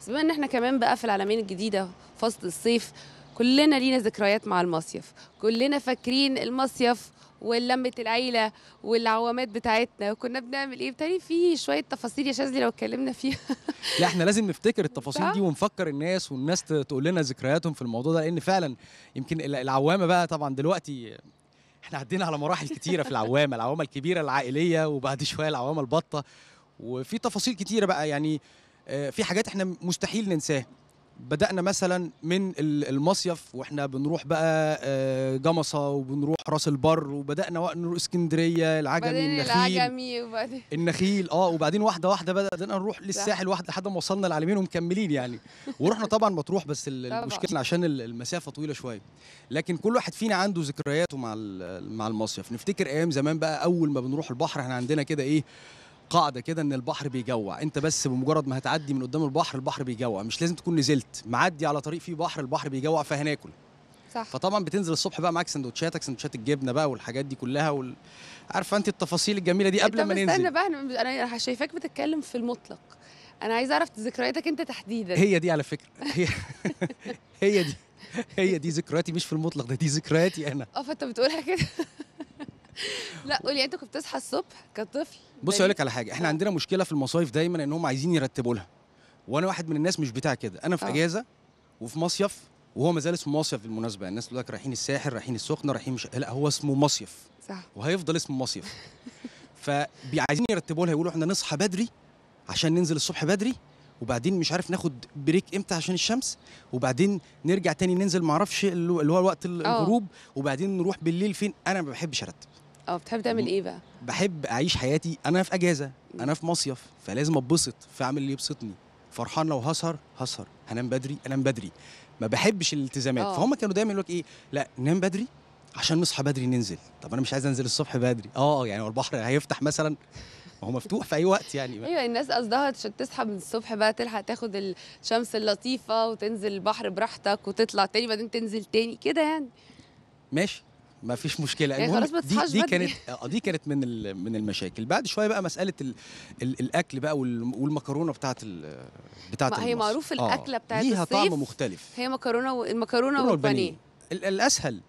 بس بما ان احنا كمان بقى في العلمين الجديده فصل الصيف كلنا لينا ذكريات مع المصيف كلنا فاكرين المصيف ولمة العيلة والعوامات بتاعتنا وكنا بنعمل ايه بتاني في شوية تفاصيل يا شاذلي لو اتكلمنا فيها لا احنا لازم نفتكر التفاصيل دي ونفكر الناس والناس تقول لنا ذكرياتهم في الموضوع ده لان فعلا يمكن العوامة بقى طبعا دلوقتي احنا عدينا على مراحل كتيرة في العوامة العوامة الكبيرة العائلية وبعد شوية العوامة البطة وفي تفاصيل كتيرة بقى يعني آه، في حاجات احنا مستحيل ننساها بدأنا مثلا من المصيف واحنا بنروح بقى آه، جمصة وبنروح راس البر وبدأنا نروح اسكندرية العجمي النخيل العجمي وبعدين النخيل اه وبعدين واحدة واحدة بدأنا نروح للساحل واحدة لحد ما وصلنا العالمين ومكملين يعني ورحنا طبعا مطروح بس المشكلة عشان المسافة طويلة شوية لكن كل واحد فينا عنده ذكرياته مع مع المصيف نفتكر ايام زمان بقى اول ما بنروح البحر احنا عندنا كده ايه قاعده كده ان البحر بيجوع انت بس بمجرد ما هتعدي من قدام البحر البحر بيجوع مش لازم تكون نزلت معدي على طريق فيه بحر البحر بيجوع فهناكل صح فطبعا بتنزل الصبح بقى معاك سندوتشاتك سندوتشات الجبنه بقى والحاجات دي كلها وال... عارفه انت التفاصيل الجميله دي قبل ما ننزل استنى بقى انا شايفاك بتتكلم في المطلق انا عايز اعرف ذكرياتك انت تحديدا هي دي على فكره هي هي دي هي دي ذكرياتي مش في المطلق ده دي ذكرياتي انا اه فانت بتقولها كده لا قولي انت كنت بتصحى الصبح كطفل بص اقول لك على حاجه احنا اه. عندنا مشكله في المصايف دايما ان هم عايزين يرتبوا لها وانا واحد من الناس مش بتاع كده انا في أوه. اجازه وفي مصيف وهو ما زال اسمه مصيف بالمناسبه الناس تقول لك رايحين الساحل رايحين السخنه رايحين مش لا هو اسمه مصيف صح وهيفضل اسمه مصيف فعايزين يرتبوا لها يقولوا احنا نصحى بدري عشان ننزل الصبح بدري وبعدين مش عارف ناخد بريك امتى عشان الشمس وبعدين نرجع تاني ننزل معرفش اللي هو وقت اه. الغروب وبعدين نروح بالليل فين انا ما بحبش ارتب اه بتحب تعمل ايه بقى؟ بحب اعيش حياتي انا في اجازه انا في مصيف فلازم اتبسط فاعمل اللي يبسطني فرحان لو هسهر هسهر هنام بدري انام بدري ما بحبش الالتزامات آه. فهم كانوا دايما يقول لك ايه لا نام بدري عشان نصحى بدري ننزل طب انا مش عايز انزل الصبح بدري اه يعني البحر هيفتح مثلا هو مفتوح في اي وقت يعني ايوه الناس قصدها عشان تصحى من الصبح بقى تلحق تاخد الشمس اللطيفه وتنزل البحر براحتك وتطلع تاني بعدين تنزل تاني كده يعني ماشي ما فيش مشكله يعني خلاص دي, دي كانت اه دي كانت من من المشاكل بعد شويه بقى مساله الـ الـ الاكل بقى والمكرونه بتاعه ال بتاعه ما هي معروف آه، الاكله بتاعة بتاعه ليها طعم مختلف هي مكرونه المكرونه والبانيه الاسهل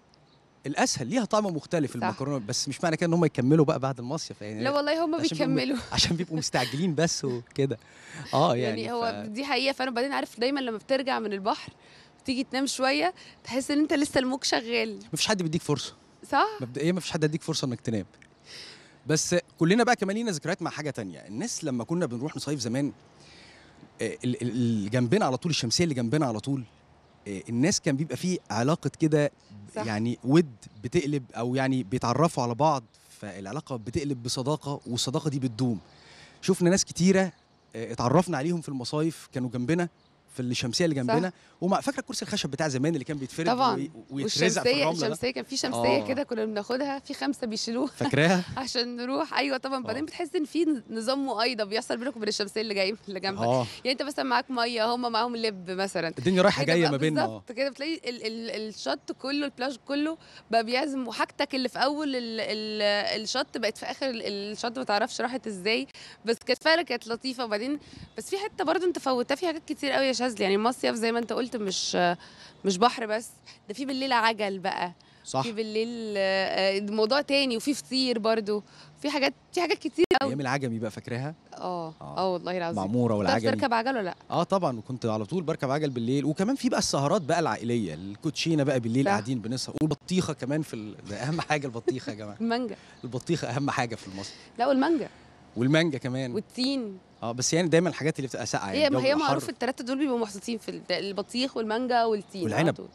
الاسهل ليها طعم مختلف المكرونه بس مش معنى كده ان هم يكملوا بقى بعد المصيف يعني لا والله هم بيكملوا عشان بيبقوا مستعجلين بس وكده اه يعني, يعني هو ف... دي حقيقه فانا بعدين عارف دايما لما بترجع من البحر تيجي تنام شويه تحس ان انت لسه الموك شغال مفيش حد بيديك فرصه صح مبدئيا ما فيش حد يديك فرصه انك تنام بس كلنا بقى كمان لينا ذكريات مع حاجه تانية الناس لما كنا بنروح نصيف زمان آه، اللي جنبنا على طول الشمسيه اللي جنبنا على طول آه، الناس كان بيبقى فيه علاقه كده يعني ود بتقلب او يعني بيتعرفوا على بعض فالعلاقه بتقلب بصداقه والصداقه دي بتدوم شفنا ناس كتيره آه، اتعرفنا عليهم في المصايف كانوا جنبنا في الشمسيه اللي جنبنا وما فاكره الكرسي الخشب بتاع زمان اللي كان بيتفرد طبعا ويترزق في الرمله الشمسيه كان في شمسيه آه. كده كنا بناخدها في خمسه بيشيلوها فاكراها عشان نروح ايوه طبعا بعدين آه. بتحس ان في نظام مؤيده بيحصل بينك وبين الشمسيه اللي جايه اللي جنبك آه. يعني انت مثلا معاك ميه هم معاهم لب مثلا الدنيا رايحه جايه ما بيننا بالظبط كده بتلاقي ال ال الشط كله البلاج كله بقى بيعزم وحاجتك اللي في اول ال ال الشط بقت في اخر الشط ما تعرفش راحت ازاي بس كانت فعلا كانت لطيفه وبعدين بس في حته برضه انت فوتها في حاجات كتير قوي يا شاذ يعني المصيف زي ما انت قلت مش مش بحر بس ده في بالليل عجل بقى صح في بالليل آه، موضوع تاني وفي فطير برضو في حاجات في حاجات كتير قوي ايام العجمي بقى فاكراها اه اه, آه والله العظيم معموره والعجمي بتركب عجل ولا لا اه طبعا وكنت على طول بركب عجل بالليل وكمان في بقى السهرات بقى العائليه الكوتشينه بقى بالليل قاعدين بنسهر والبطيخه كمان في ال... ده اهم حاجه البطيخه يا جماعه المانجا البطيخه اهم حاجه في مصر لا والمانجا والمانجا كمان والتين اه بس يعني دايما الحاجات اللي بتبقى ساقعه يعني ما هي معروف الثلاثه دول بيبقوا محطوطين في البطيخ والمانجا والتين والعنب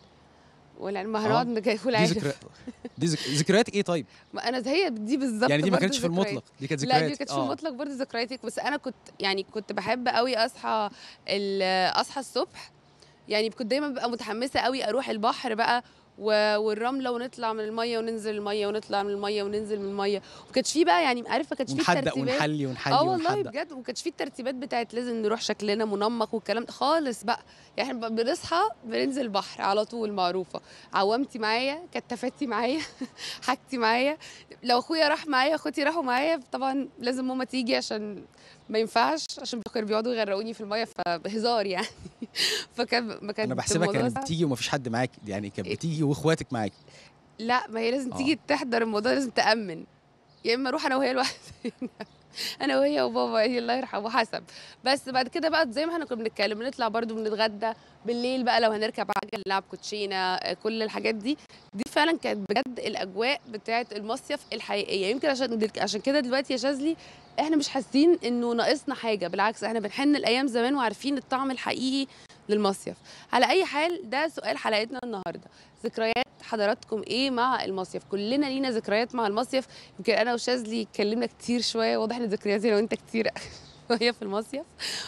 والعنب ما هنقعد آه. نجيب العنب دي ذكريات ايه طيب؟ ما انا هي دي بالظبط يعني دي ما كانتش في المطلق دي كانت ذكريات لا دي ما كانتش في آه. المطلق برضه ذكرياتك بس انا كنت يعني كنت بحب قوي اصحى اصحى الصبح يعني كنت دايما ببقى متحمسه قوي اروح البحر بقى والرمله ونطلع من الميه وننزل الميه ونطلع من الميه وننزل من الميه وما كانش فيه بقى يعني عارفه كانش فيه الترتيبات ونحلي ونحلي اه والله بجد وما كانش فيه الترتيبات بتاعت لازم نروح شكلنا منمق والكلام ده خالص بقى يعني احنا بنصحى بننزل بحر على طول معروفه عوامتي معايا كتفتي معايا حاجتي معايا لو اخويا راح معايا اخواتي راحوا معايا طبعا لازم ماما تيجي عشان ما ينفعش عشان كانوا بيقعدوا يغرقوني في الميه فهزار يعني فكان ما كان انا بحسبها كانت بتيجي ومفيش حد معاك يعني كانت إيه. بتيجي واخواتك معاك لا ما هي لازم تيجي آه. تحضر الموضوع لازم تامن يا اما اروح انا وهي لوحدي انا وهي وبابا الله يرحمه حسب بس بعد كده بقى زي ما احنا كنا بنتكلم بنطلع برده بنتغدى بالليل بقى لو هنركب عجل نلعب كوتشينه آه، كل الحاجات دي دي فعلا كانت بجد الاجواء بتاعه المصيف الحقيقيه يمكن عشان عشان كده دلوقتي يا شاذلي احنا مش حاسين انه ناقصنا حاجه بالعكس احنا بنحن الايام زمان وعارفين الطعم الحقيقي للمصيف على اي حال ده سؤال حلقتنا النهارده ذكريات حضراتكم ايه مع المصيف كلنا لينا ذكريات مع المصيف يمكن انا وشاذلي اتكلمنا كتير شويه واضح ان ذكرياتي لو انت كتير شويه في المصيف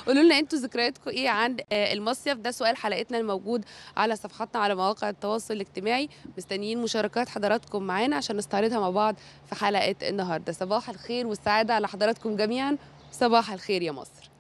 قولوا لنا انتوا ذكرياتكم ايه عن آه، المصيف ده سؤال حلقتنا الموجود على صفحاتنا على مواقع التواصل الاجتماعي مستنيين مشاركات حضراتكم معانا عشان نستعرضها مع بعض في حلقه النهارده صباح الخير والسعاده على حضراتكم جميعا صباح الخير يا مصر